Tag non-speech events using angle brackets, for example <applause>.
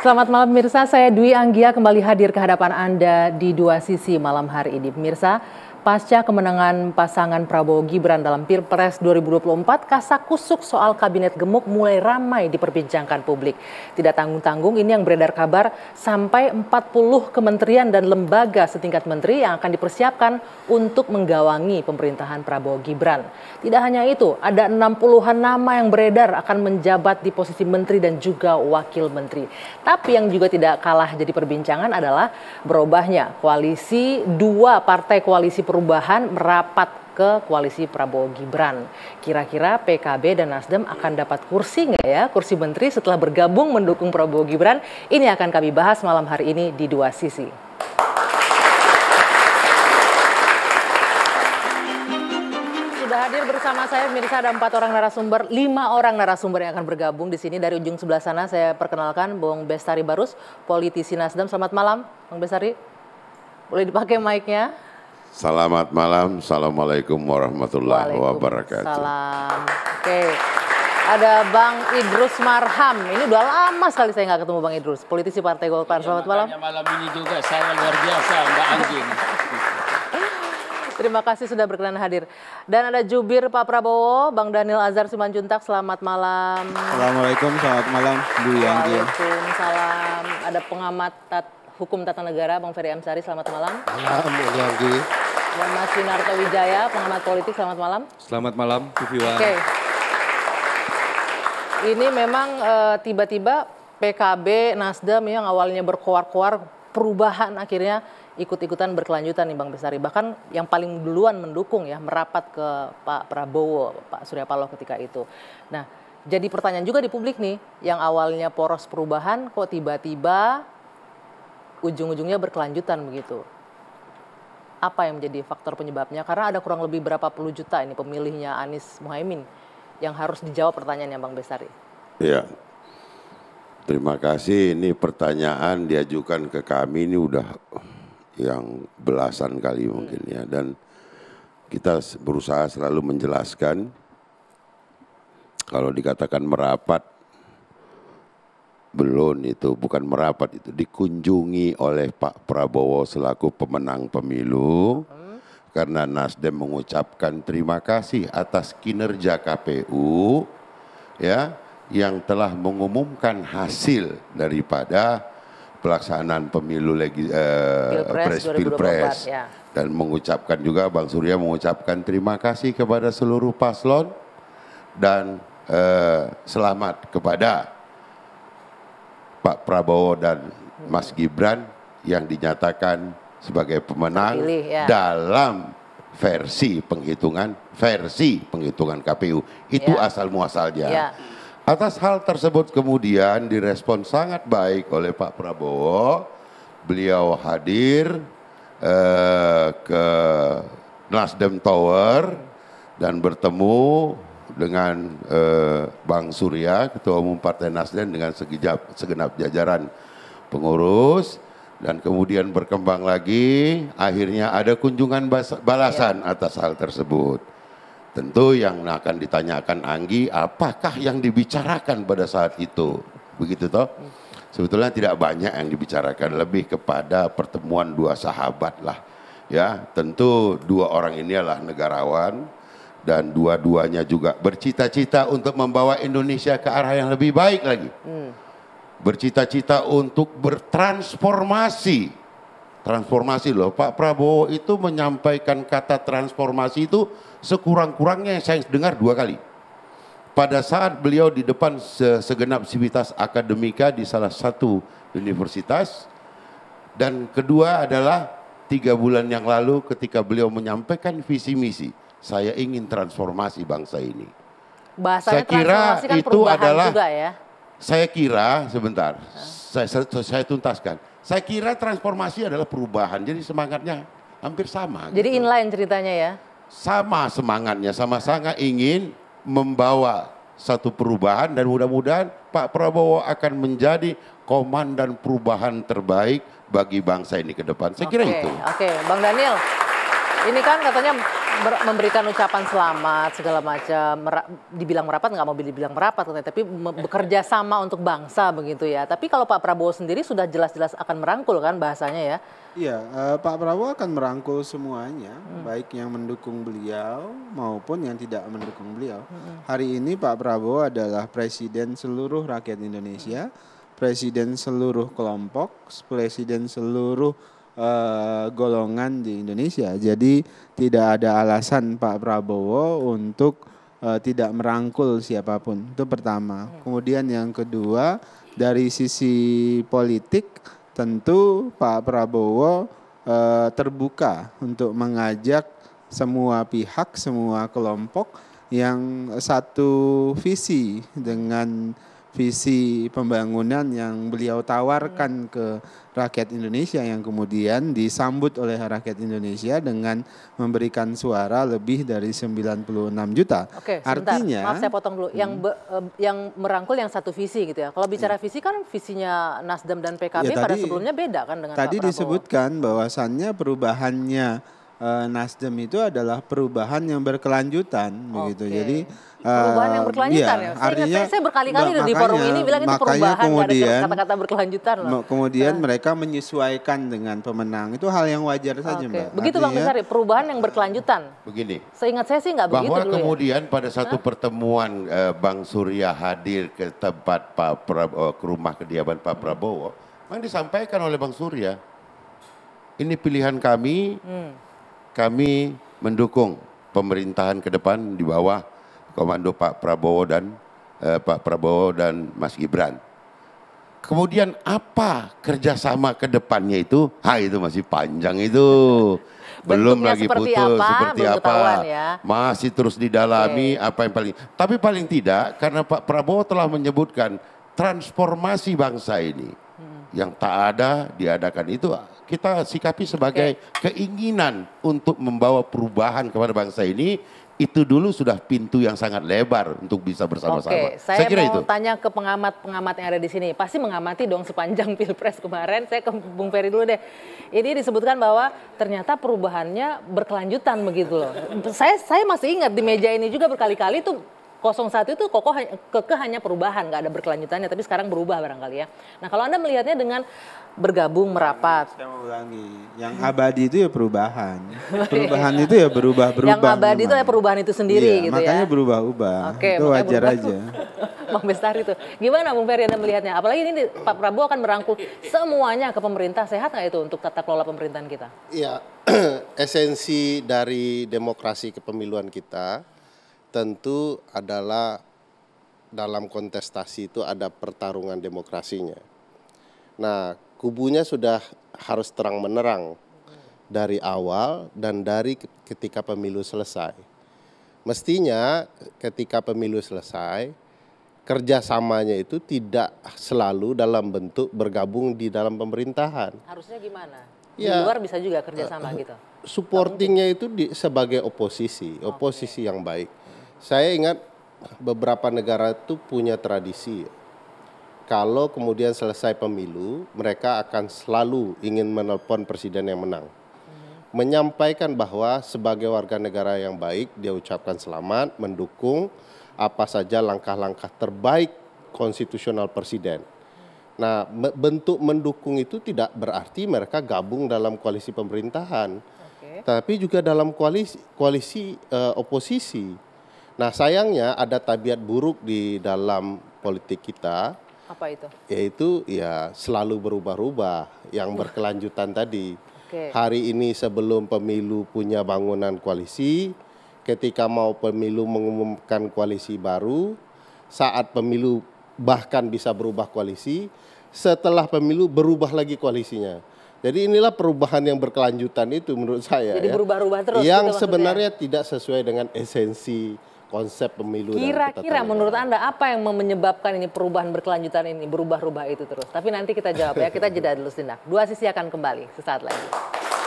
Selamat malam pemirsa, saya Dwi Anggia kembali hadir ke hadapan Anda di dua sisi malam hari ini. Pemirsa, Pasca kemenangan pasangan Prabowo Gibran dalam Pilpres 2024, kasak kusuk soal kabinet gemuk mulai ramai diperbincangkan publik. Tidak tanggung-tanggung ini yang beredar kabar sampai 40 kementerian dan lembaga setingkat menteri yang akan dipersiapkan untuk menggawangi pemerintahan Prabowo Gibran. Tidak hanya itu, ada 60-an nama yang beredar akan menjabat di posisi menteri dan juga wakil menteri. Tapi yang juga tidak kalah jadi perbincangan adalah berubahnya koalisi dua partai koalisi Perubahan merapat ke koalisi Prabowo Gibran. Kira-kira PKB dan Nasdem akan dapat kursi nggak ya? Kursi menteri setelah bergabung mendukung Prabowo Gibran. Ini akan kami bahas malam hari ini di dua sisi. hadir bersama saya pemirsa ada empat orang narasumber, lima orang narasumber yang akan bergabung di sini dari ujung sebelah sana saya perkenalkan Bung Bestari Barus, politisi Nasdem. Selamat malam, Bung Bestari. Boleh dipakai mic-nya? Selamat malam, Assalamualaikum warahmatullahi wabarakatuh. Salam. Oke. Okay. Ada Bang Idrus Marham. Ini udah lama sekali saya nggak ketemu Bang Idrus, politisi Partai Golkar. Selamat malam. Malam ini juga saya luar biasa Mbak Anjing. <laughs> Terima kasih sudah berkenan hadir. Dan ada jubir Pak Prabowo, Bang Daniel Azhar Simanjuntak, selamat malam. Assalamualaikum, selamat malam Bu Yanti. salam. Ada pengamat tat, hukum tata negara, Bang Ferry Amsari, selamat malam. Selamat Malam Bu Yanti dan Mas Winarto Wijaya, pengamat politik. Selamat malam. Selamat malam, Vivian. Oke. Okay. Ini memang eh, tiba-tiba uh, PKB, Nasdem yang awalnya berkoar-koar perubahan akhirnya ikut-ikutan berkelanjutan nih Bang Besari. Bahkan yang paling duluan mendukung ya merapat ke Pak Prabowo, Pak Surya Paloh ketika itu. Nah, jadi pertanyaan juga di publik nih, yang awalnya poros perubahan kok tiba-tiba ujung-ujungnya berkelanjutan begitu apa yang menjadi faktor penyebabnya? Karena ada kurang lebih berapa puluh juta ini pemilihnya Anies Muhaimin yang harus dijawab pertanyaannya Bang Besari. Iya. Terima kasih ini pertanyaan diajukan ke kami ini udah yang belasan kali mungkin ya dan kita berusaha selalu menjelaskan kalau dikatakan merapat belum itu bukan merapat itu dikunjungi oleh Pak Prabowo selaku pemenang pemilu karena Nasdem mengucapkan terima kasih atas kinerja KPU ya yang telah mengumumkan hasil daripada pelaksanaan pemilu legi, eh, Pilpres, Pres, Pilpres. Ya. dan mengucapkan juga Bang Surya mengucapkan terima kasih kepada seluruh paslon dan eh, selamat kepada Pak Prabowo dan Mas Gibran yang dinyatakan sebagai pemenang Pilih, ya. dalam versi penghitungan versi penghitungan KPU itu ya. asal muasalnya. Ya. Atas hal tersebut kemudian direspon sangat baik oleh Pak Prabowo. Beliau hadir eh, ke Nasdem Tower dan bertemu dengan eh, Bang Surya, Ketua Umum Partai Nasdem dengan segijab, segenap jajaran pengurus dan kemudian berkembang lagi akhirnya ada kunjungan balasan ya. atas hal tersebut. Tentu yang akan ditanyakan Anggi apakah yang dibicarakan pada saat itu. Begitu toh? Sebetulnya tidak banyak yang dibicarakan lebih kepada pertemuan dua sahabat lah. Ya, tentu dua orang ini adalah negarawan, dan dua-duanya juga bercita-cita untuk membawa Indonesia ke arah yang lebih baik lagi. Hmm. Bercita-cita untuk bertransformasi. Transformasi loh, Pak Prabowo itu menyampaikan kata transformasi itu sekurang-kurangnya yang saya dengar dua kali. Pada saat beliau di depan segenap civitas akademika di salah satu universitas dan kedua adalah tiga bulan yang lalu ketika beliau menyampaikan visi misi saya ingin transformasi bangsa ini. Bahasanya saya kira kan itu adalah juga ya. Saya kira sebentar, saya, saya, saya tuntaskan. Saya kira transformasi adalah perubahan, jadi semangatnya hampir sama. Jadi gitu. inline ceritanya ya? Sama semangatnya, sama sangat ingin membawa satu perubahan dan mudah-mudahan Pak Prabowo akan menjadi komandan perubahan terbaik bagi bangsa ini ke depan. Saya okay, kira itu. Oke, okay. Bang Daniel, ini kan katanya memberikan ucapan selamat segala macam, mer- dibilang merapat nggak mau dibilang merapat, tapi bekerja sama untuk bangsa begitu ya. Tapi kalau Pak Prabowo sendiri sudah jelas-jelas akan merangkul kan bahasanya ya? Iya, uh, Pak Prabowo akan merangkul semuanya, hmm. baik yang mendukung beliau maupun yang tidak mendukung beliau. Hmm. Hari ini Pak Prabowo adalah presiden seluruh rakyat Indonesia, hmm. presiden seluruh kelompok, presiden seluruh Eh, golongan di Indonesia. Jadi tidak ada alasan Pak Prabowo untuk uh, tidak merangkul siapapun. Itu pertama. Hmm. Kemudian yang kedua dari sisi politik tentu Pak Prabowo uh, terbuka untuk mengajak semua pihak, semua kelompok yang satu visi dengan visi pembangunan yang beliau tawarkan ke rakyat Indonesia yang kemudian disambut oleh rakyat Indonesia dengan memberikan suara lebih dari 96 juta. Oke, sebentar. Artinya, maaf saya potong dulu. Yang hmm. be, yang merangkul yang satu visi gitu ya. Kalau hmm. bicara visi kan visinya Nasdem dan PKB ya, tadi, pada sebelumnya beda kan dengan Tadi disebutkan bahwasannya perubahannya Eh, Nasdem itu adalah perubahan yang berkelanjutan okay. begitu. Jadi perubahan yang eh, berkelanjutan iya, ya. ya? artinya saya, berkali-kali di forum ini bilang itu perubahan kemudian kata-kata berkelanjutan loh. Kemudian nah. mereka menyesuaikan dengan pemenang itu hal yang wajar okay. saja mbak. Begitu artinya, bang Besari perubahan yang berkelanjutan. Begini. Seingat saya sih nggak begitu dulu. Ya? kemudian ya. pada satu Hah? pertemuan eh, Bang Surya hadir ke tempat Pak Prabowo, eh, ke rumah kediaman Pak Prabowo, memang disampaikan oleh Bang Surya. Ini pilihan kami. Hmm kami mendukung pemerintahan ke depan di bawah komando Pak Prabowo dan eh, Pak Prabowo dan Mas Gibran. Kemudian apa kerjasama ke depannya itu? Ha itu masih panjang itu. <laughs> Belum Bentuknya lagi seperti putus apa, seperti apa. Ya. Masih terus didalami okay. apa yang paling. Tapi paling tidak karena Pak Prabowo telah menyebutkan transformasi bangsa ini hmm. yang tak ada diadakan itu kita sikapi sebagai okay. keinginan untuk membawa perubahan kepada bangsa ini itu dulu sudah pintu yang sangat lebar untuk bisa bersama-sama. Oke, saya, saya kira mau itu. tanya ke pengamat-pengamat yang ada di sini. Pasti mengamati dong sepanjang <laughs> Pilpres kemarin. Saya ke Bung Ferry dulu deh. Ini disebutkan bahwa ternyata perubahannya berkelanjutan begitu loh. saya saya masih ingat di meja ini juga berkali-kali tuh 01 itu kokoh ke hanya perubahan, nggak ada berkelanjutannya, tapi sekarang berubah barangkali ya. Nah kalau Anda melihatnya dengan bergabung merapat. Saya mau ulangi, yang abadi itu ya perubahan. <laughs> Perubahan itu ya berubah-berubah. Yang abadi itu ya perubahan itu sendiri iya, gitu makanya ya. Makanya berubah-ubah. Oke, itu wajar berubah. aja. <laughs> Bang Bestari itu. Gimana Bung Ferry Anda melihatnya? Apalagi ini Pak Prabowo akan merangkul semuanya ke pemerintah. Sehat nggak itu untuk tata kelola pemerintahan kita? Iya, <clears throat> esensi dari demokrasi kepemiluan kita tentu adalah dalam kontestasi itu ada pertarungan demokrasinya. Nah, kubunya sudah harus terang menerang dari awal dan dari ketika pemilu selesai. Mestinya ketika pemilu selesai, kerjasamanya itu tidak selalu dalam bentuk bergabung di dalam pemerintahan. Harusnya gimana? Ya, luar bisa juga kerjasama uh, gitu. Supportingnya itu di, sebagai oposisi, oposisi okay. yang baik. Saya ingat beberapa negara itu punya tradisi kalau kemudian selesai pemilu, mereka akan selalu ingin menelpon presiden yang menang. Menyampaikan bahwa sebagai warga negara yang baik, dia ucapkan selamat, mendukung apa saja langkah-langkah terbaik konstitusional presiden. Nah, bentuk mendukung itu tidak berarti mereka gabung dalam koalisi pemerintahan, Oke. tapi juga dalam koalisi, koalisi uh, eh, oposisi. Nah, sayangnya ada tabiat buruk di dalam politik kita apa itu? Yaitu ya selalu berubah-ubah yang berkelanjutan iya. tadi. Okay. Hari ini sebelum pemilu punya bangunan koalisi, ketika mau pemilu mengumumkan koalisi baru, saat pemilu bahkan bisa berubah koalisi, setelah pemilu berubah lagi koalisinya. Jadi inilah perubahan yang berkelanjutan itu menurut saya. Jadi ya. berubah-ubah terus. Yang gitu sebenarnya tidak sesuai dengan esensi konsep pemilu. Kira-kira menurut Anda apa yang menyebabkan ini perubahan berkelanjutan ini berubah-ubah itu terus? Tapi nanti kita jawab ya, kita jeda dulu sejenak. Dua sisi akan kembali sesaat lagi.